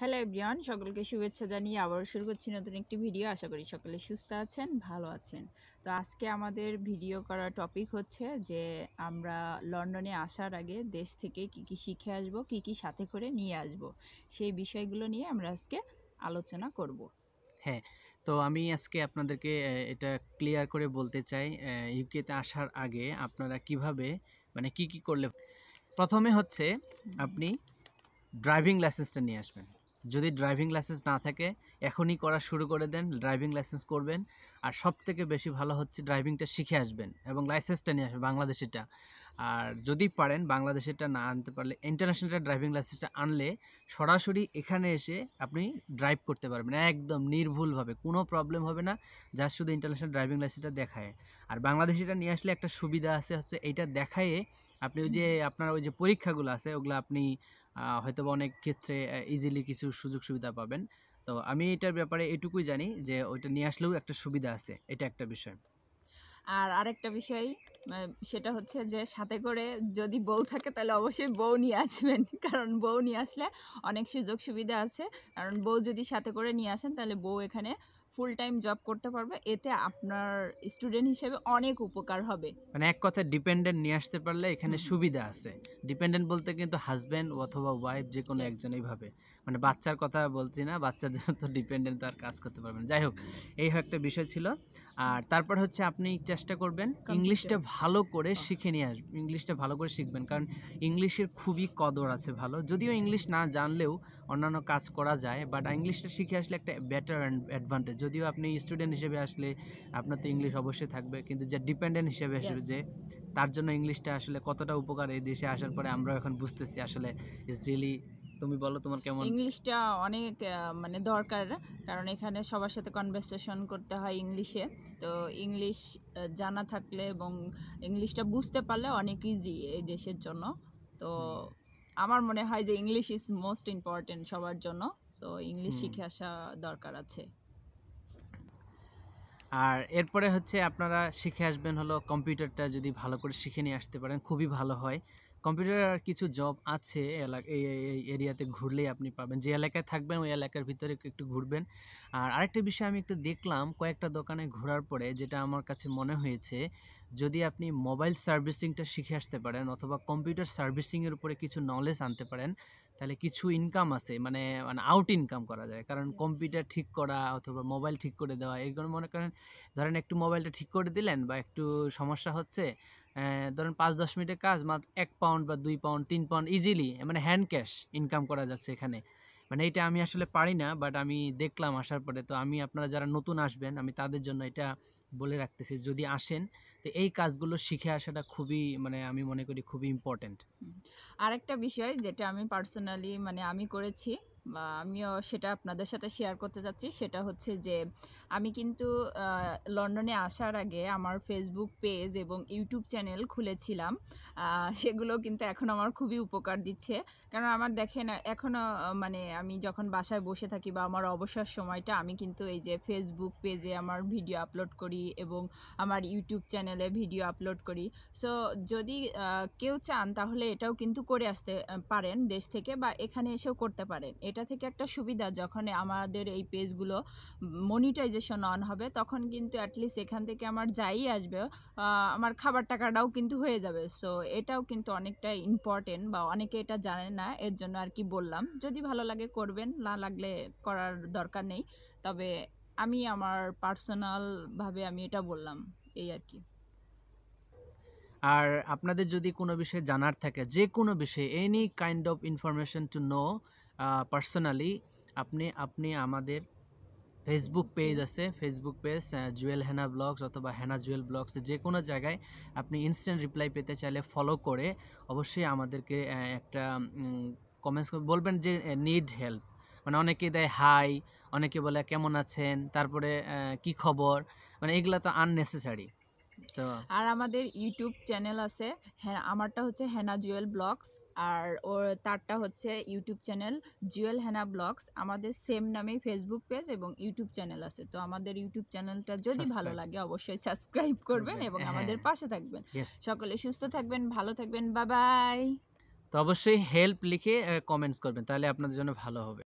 Hello everyone সকলকে শুভেচ্ছা জানিয়ে আবার শুরু করছি নতুন একটি ভিডিও আশা করি সকলে সুস্থ আছেন ভালো আছেন তো আজকে আমাদের ভিডিও করার টপিক হচ্ছে যে আমরা লন্ডনে আসার আগে দেশ থেকে কি কি শিখে আসব কি কি সাথে করে নিয়ে আসব সেই বিষয়গুলো নিয়ে আমরা আজকে আলোচনা করব হ্যাঁ তো আমি আজকে আপনাদেরকে এটা ক্লিয়ার করে বলতে চাই ইউকেতে আসার আগে আপনারা কিভাবে মানে কি কি করলে প্রথমে হচ্ছে আপনি ড্রাইভিং লাইসেন্সটা নিয়ে আসবেন যদি ড্রাইভিং লাইসেন্স না থাকে এখনই করা শুরু করে দেন ড্রাইভিং লাইসেন্স করবেন আর সব থেকে বেশি ভালো হচ্ছে ড্রাইভিংটা শিখে আসবেন এবং লাইসেন্সটা নিয়ে আসবেন বাংলাদেশিটা আর যদি পারেন বাংলাদেশেরটা না আনতে পারলে ইন্টারন্যাশনাল ড্রাইভিং লাইসেন্সটা আনলে সরাসরি এখানে এসে আপনি ড্রাইভ করতে পারবেন একদম নির্ভুলভাবে কোনো প্রবলেম হবে না যার শুধু ইন্টারন্যাশনাল ড্রাইভিং লাইসেন্সটা দেখায় আর বাংলাদেশিটা নিয়ে আসলে একটা সুবিধা আছে হচ্ছে এইটা দেখায় আপনি ওই যে আপনার ওই যে পরীক্ষাগুলো আছে ওগুলো আপনি হয়তো অনেক ক্ষেত্রে ইজিলি কিছু সুযোগ সুবিধা পাবেন তো আমি এটার ব্যাপারে এটুকুই জানি যে ওইটা নিয়ে আসলেও একটা সুবিধা আছে এটা একটা বিষয় আর আরেকটা বিষয় সেটা হচ্ছে যে সাথে করে যদি বউ থাকে তাহলে অবশ্যই বউ নিয়ে আসবেন কারণ বউ নিয়ে আসলে অনেক সুযোগ সুবিধা আছে কারণ বউ যদি সাথে করে নিয়ে আসেন তাহলে বউ এখানে ফুল টাইম জব করতে পারবে এতে আপনার স্টুডেন্ট হিসেবে অনেক উপকার হবে মানে এক কথা ডিপেন্ডেন্ট নিয়ে আসতে পারলে এখানে সুবিধা আছে ডিপেন্ডেন্ট বলতে কিন্তু হাজব্যান্ড অথবা ওয়াইফ যে কোনো একজন এইভাবে মানে বাচ্চার কথা বলছি না বাচ্চার জন্য তো ডিপেন্ডেন্ট আর কাজ করতে পারবেন যাই হোক এই একটা বিষয় ছিল আর তারপর হচ্ছে আপনি চেষ্টা করবেন ইংলিশটা ভালো করে হ্যাঁ। শিখে নিয়ে আসবেন ইংলিশটা ভালো করে শিখবেন কারণ ইংলিশের খুবই কদর আছে ভালো যদিও ইংলিশ না জানলেও অন্যান্য কাজ করা যায় বাট ইংলিশটা শিখে আসলে একটা বেটার অ্যাডভান্টেজ যদিও আপনি স্টুডেন্ট হিসেবে আসলে আপনার তো ইংলিশ অবশ্যই থাকবে কিন্তু যে ডিপেন্ডেন্ট হিসেবে আসবে যে তার জন্য ইংলিশটা আসলে কতটা উপকার এই দেশে আসার পরে আমরা এখন বুঝতেছি আসলে ইটস রিয়েলি তুমি বলো তোমার কেমন ইংলিশটা অনেক মানে দরকার কারণ এখানে সবার সাথে কনভারসেশন করতে হয় ইংলিশে তো ইংলিশ জানা থাকলে এবং ইংলিশটা বুঝতে পারলে অনেক ইজি এই দেশের জন্য তো আমার মনে হয় যে ইংলিশ ইজ মোস্ট ইম্পর্টেন্ট সবার জন্য সো ইংলিশ শিখে আসা দরকার আছে আর এরপরে হচ্ছে আপনারা শিখে আসবেন হলো কম্পিউটারটা যদি ভালো করে শিখে নিয়ে আসতে পারেন খুবই ভালো হয় কম্পিউটারের আর কিছু জব আছে এই এরিয়াতে ঘুরলেই আপনি পাবেন যে এলাকায় থাকবেন ওই এলাকার ভিতরে একটু ঘুরবেন আর আরেকটা বিষয় আমি একটু দেখলাম কয়েকটা দোকানে ঘোরার পরে যেটা আমার কাছে মনে হয়েছে যদি আপনি মোবাইল সার্ভিসিংটা শিখে আসতে পারেন অথবা কম্পিউটার সার্ভিসিংয়ের উপরে কিছু নলেজ আনতে পারেন তাহলে কিছু ইনকাম আছে মানে মানে আউট ইনকাম করা যায় কারণ কম্পিউটার ঠিক করা অথবা মোবাইল ঠিক করে দেওয়া এইগুলো মনে করেন ধরেন একটু মোবাইলটা ঠিক করে দিলেন বা একটু সমস্যা হচ্ছে ধরেন পাঁচ দশ মিনিটের কাজ মাত্র এক পাউন্ড বা দুই পাউন্ড তিন পাউন্ড ইজিলি মানে হ্যান্ড ক্যাশ ইনকাম করা যাচ্ছে এখানে মানে এটা আমি আসলে পারি না বাট আমি দেখলাম আসার পরে তো আমি আপনারা যারা নতুন আসবেন আমি তাদের জন্য এটা বলে রাখতেছি যদি আসেন তো এই কাজগুলো শিখে আসাটা খুবই মানে আমি মনে করি খুবই ইম্পর্টেন্ট আরেকটা বিষয় যেটা আমি পার্সোনালি মানে আমি করেছি আমিও সেটা আপনাদের সাথে শেয়ার করতে যাচ্ছি সেটা হচ্ছে যে আমি কিন্তু লন্ডনে আসার আগে আমার ফেসবুক পেজ এবং ইউটিউব চ্যানেল খুলেছিলাম সেগুলো কিন্তু এখন আমার খুবই উপকার দিচ্ছে কারণ আমার দেখেন এখনও মানে আমি যখন বাসায় বসে থাকি বা আমার অবসর সময়টা আমি কিন্তু এই যে ফেসবুক পেজে আমার ভিডিও আপলোড করি এবং আমার ইউটিউব চ্যানেলে ভিডিও আপলোড করি সো যদি কেউ চান তাহলে এটাও কিন্তু করে আসতে পারেন দেশ থেকে বা এখানে এসেও করতে পারেন এটা থেকে একটা সুবিধা যখন আমাদের এই পেজগুলো মনিটাইজেশন অন হবে তখন কিন্তু অ্যাটলিস্ট এখান থেকে আমার যাই আসবে আমার খাবার টাকাটাও কিন্তু হয়ে যাবে সো এটাও কিন্তু অনেকটা ইম্পর্টেন্ট বা অনেকে এটা জানে না এর জন্য আর কি বললাম যদি ভালো লাগে করবেন না লাগলে করার দরকার নেই তবে আমি আমার পার্সোনালভাবে আমি এটা বললাম এই আর কি আর আপনাদের যদি কোনো বিষয়ে জানার থাকে যে কোনো বিষয়ে any kind of information to know personally আপনি আপনি আমাদের ফেসবুক পেজ আছে Facebook page Jewel Hena blogs অথবা হেনা জুয়েল ব্লগস যে কোনো জায়গায় আপনি ইনস্ট্যান্ট রিপ্লাই পেতে চাইলে ফলো করে অবশ্যই আমাদেরকে একটা কমেন্টস বলবেন যে নিড হেল্প মানে অনেকে দেয় হাই অনেকে বলে কেমন আছেন তারপরে কি খবর মানে এগুলো তো আননেসেসারি হ্যাঁ। আর আমাদের ইউটিউব চ্যানেল আছে হ্যাঁ আমারটা হচ্ছে হেনা জুয়েল ব্লগস আর ওর তারটা হচ্ছে YouTube channel Jewel Hena blogs আমাদের সেম নামে ফেসবুক পেজ এবং ইউটিউব চ্যানেল আছে তো আমাদের ইউটিউব চ্যানেলটা যদি ভালো লাগে অবশ্যই সাবস্ক্রাইব করবেন এবং হ্যাঁ। আমাদের পাশে থাকবেন সকলে সুস্থ থাকবেন ভালো থাকবেন বাবাই তো অবশ্যই হেল্প লিখে কমেন্টস করবেন তাহলে আপনাদের জন্য ভালো হবে